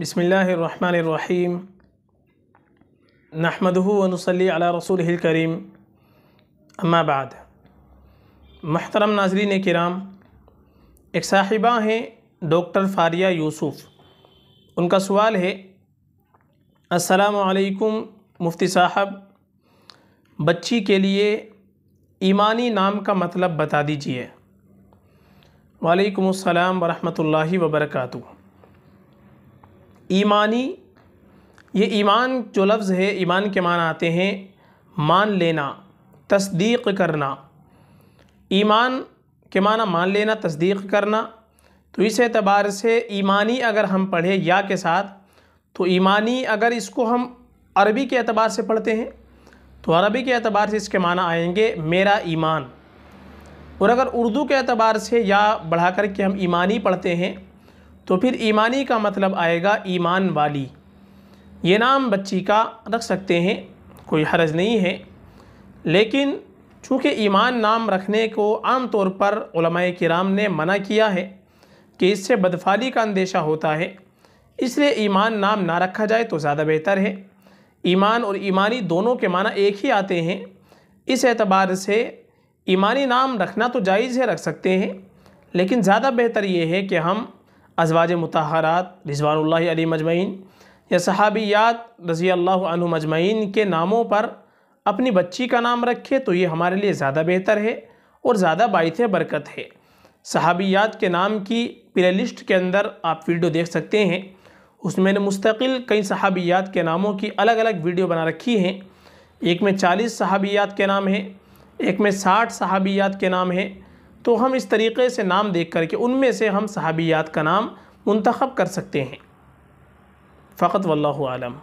बसमीम नहमदूनसली अला रसूल करीम अम्माबाद महतरम नाजरीन कराम एक साहिबा हैं डॉक्टर फारिया यूसुफ उनका सवाल है असलकुम मुफ्ती साहब बच्ची के लिए ईमानी नाम का मतलब बता दीजिए वालेकुम अस्सलाम वरहमतुल्लाहि वबरकातुहू ईमानी ये ईमान जो लफ्ज़ है ईमान के मान आते हैं मान लेना तस्दीक करना ईमान के माना मान लेना तस्दीक करना तो इस एतबार से ईमानी अगर हम पढ़े या के साथ तो ईमानी अगर इसको हम अरबी के अतबार से पढ़ते हैं तो अरबी के अतबार से इसके माना आएंगे मेरा ईमान और अगर उर्दू के अतबार से या बढ़ा कर के हम ईमानी पढ़ते हैं तो फिर ईमानी का मतलब आएगा ईमान वाली ये नाम बच्ची का रख सकते हैं कोई हरज नहीं है लेकिन चूँकि ईमान नाम रखने को आम तौर पर किराम ने मना किया है कि इससे बदफाली का अंदेशा होता है इसलिए ईमान नाम ना रखा जाए तो ज़्यादा बेहतर है ईमान और ईमानी दोनों के माना एक ही आते हैं इस एतबार से ईमानी नाम रखना तो जायज़ है रख सकते हैं लेकिन ज़्यादा बेहतर ये है कि हम अजवाज मतहरात रिजवान अली मजमैन या सहाबियात रज़ी अल्लाह मजमैन के नामों पर अपनी बच्ची का नाम रखे तो ये हमारे लिए ज़्यादा बेहतर है और ज़्यादा बायस बरकत है सहाबियात के नाम की प्ले लिस्ट के अंदर आप वीडियो देख सकते हैं उसमें मैंने मुस्तकिल कई सहाबियात के नामों की अलग अलग वीडियो बना रखी हैं एक में चालीस सहाबियात के नाम हैं एक में साठ सहाबियात के नाम हैं तो हम इस तरीके से नाम देख कर के उनमें से हम सहाबियात का नाम मंतखब कर सकते हैं फ़कत वल्लम